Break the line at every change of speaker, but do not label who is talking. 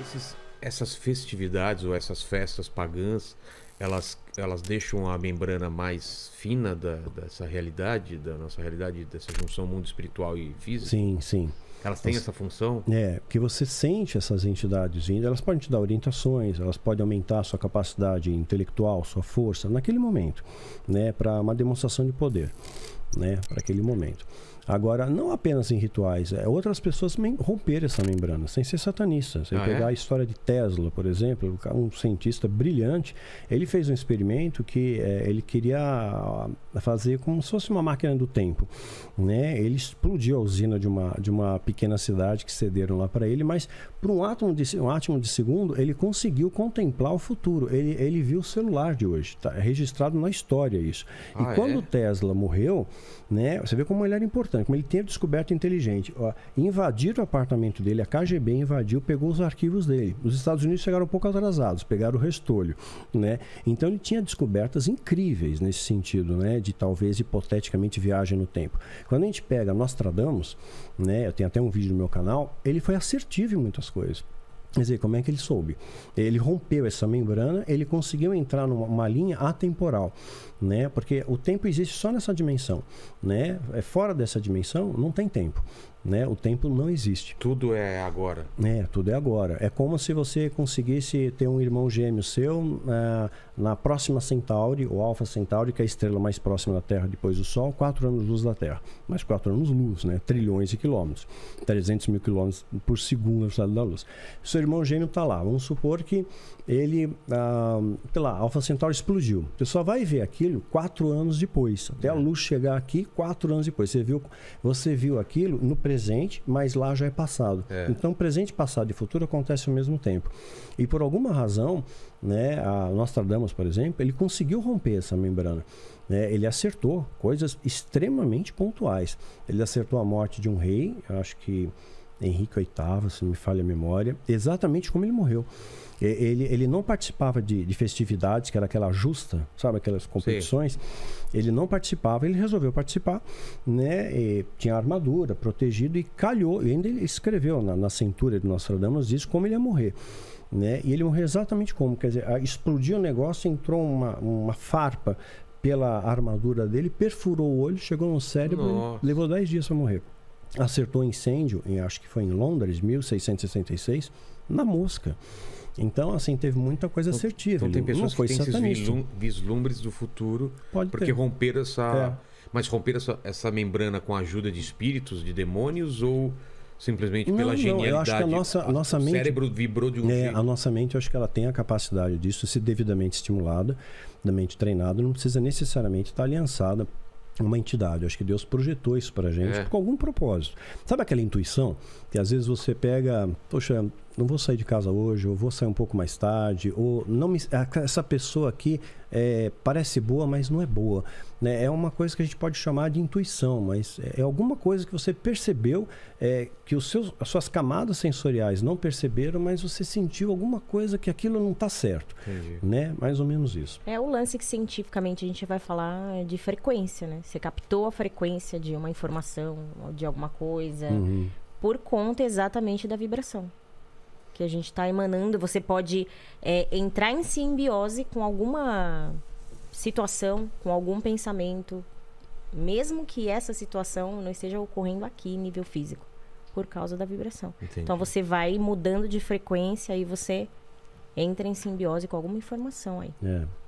esses, essas festividades ou essas festas pagãs, elas, elas deixam a membrana mais fina da, dessa realidade, da nossa realidade, dessa junção mundo espiritual e físico? Sim, sim. Elas têm essa função? É, porque você sente essas entidades vindo, elas podem te dar orientações, elas podem aumentar a sua capacidade intelectual, sua força, naquele momento, né, para uma demonstração de poder, né, para aquele momento. Agora, não apenas em rituais, é outras pessoas romperem essa membrana, sem ser satanista. Você ah, é? pegar é? a história de Tesla, por exemplo, um cientista brilhante, ele fez um experimento que é, ele queria ah, fazer como se fosse uma máquina do tempo. Né? Ele explodiu a usina de uma, de uma pequena cidade que cederam lá para ele, mas por um átomo, de, um átomo de segundo, ele conseguiu contemplar o futuro. Ele, ele viu o celular de hoje, tá? é registrado na história isso. Ah, e quando é? Tesla morreu, né, você vê como ele era importante importante, como ele teve descoberto inteligente. Ó, invadiram o apartamento dele, a KGB invadiu, pegou os arquivos dele. Os Estados Unidos chegaram um pouco atrasados, pegaram o restolho, né? Então ele tinha descobertas incríveis nesse sentido, né? De talvez hipoteticamente viagem no tempo. Quando a gente pega Nostradamus, né? Eu tenho até um vídeo no meu canal, ele foi assertivo em muitas coisas. Quer dizer, como é que ele soube? Ele rompeu essa membrana, ele conseguiu entrar numa linha atemporal, né? Porque o tempo existe só nessa dimensão, né? É fora dessa dimensão não tem tempo, né? O tempo não existe. Tudo é agora. É, tudo é agora. É como se você conseguisse ter um irmão gêmeo seu uh, na próxima Centauri, ou Alpha Centauri, que é a estrela mais próxima da Terra depois do Sol, quatro anos luz da Terra. Mas quatro anos luz, né? Trilhões de quilômetros. 300 mil quilômetros por segundo a velocidade da luz. Seu irmão gêmeo está lá. Vamos supor que ele, uh, sei lá, Alpha Centauri explodiu. Você só vai ver aquilo quatro anos depois. Até a é. luz chegar aqui, quatro anos depois. Você viu, você viu aquilo no presente presente, mas lá já é passado. É. Então, presente, passado e futuro acontece ao mesmo tempo. E por alguma razão, né, a Nostradamus, por exemplo, ele conseguiu romper essa membrana. Né? ele acertou coisas extremamente pontuais. Ele acertou a morte de um rei, acho que Henrique VIII, se não me falha a memória, exatamente como ele morreu. Ele, ele não participava de, de festividades, que era aquela justa, sabe, aquelas competições. Sim. Ele não participava, ele resolveu participar, né? E tinha armadura, protegido e calhou. E ainda ele escreveu na, na cintura de Nostradamus isso, como ele ia morrer. Né? E ele morreu exatamente como, quer dizer, explodiu o negócio, entrou uma, uma farpa pela armadura dele, perfurou o olho, chegou no cérebro, levou 10 dias para morrer acertou incêndio, em, acho que foi em Londres, 1666, na mosca. Então, assim, teve muita coisa então, assertiva. Então, tem pessoas que têm satanista. vislumbres do futuro Pode porque ter. romperam essa... É. Mas romper essa, essa membrana com a ajuda de espíritos, de demônios ou simplesmente não, pela não, genialidade. Eu acho que a nossa, a nossa o mente. O cérebro vibrou de um é, jeito. A nossa mente, eu acho que ela tem a capacidade disso, se devidamente estimulada, da mente treinada, não precisa necessariamente estar aliançada uma entidade. Acho que Deus projetou isso para gente é. com algum propósito. Sabe aquela intuição que às vezes você pega, poxa, não vou sair de casa hoje, ou vou sair um pouco mais tarde, ou não me, essa pessoa aqui é, parece boa, mas não é boa. Né? É uma coisa que a gente pode chamar de intuição, mas é, é alguma coisa que você percebeu é, que os seus, as suas camadas sensoriais não perceberam, mas você sentiu alguma coisa que aquilo não está certo. Né? Mais ou menos isso.
É o lance que cientificamente a gente vai falar de frequência, né? Você captou a frequência de uma informação, de alguma coisa, uhum. por conta exatamente da vibração que a gente está emanando, você pode é, entrar em simbiose com alguma situação, com algum pensamento, mesmo que essa situação não esteja ocorrendo aqui nível físico, por causa da vibração. Entendi. Então você vai mudando de frequência e você entra em simbiose com alguma informação aí.
É.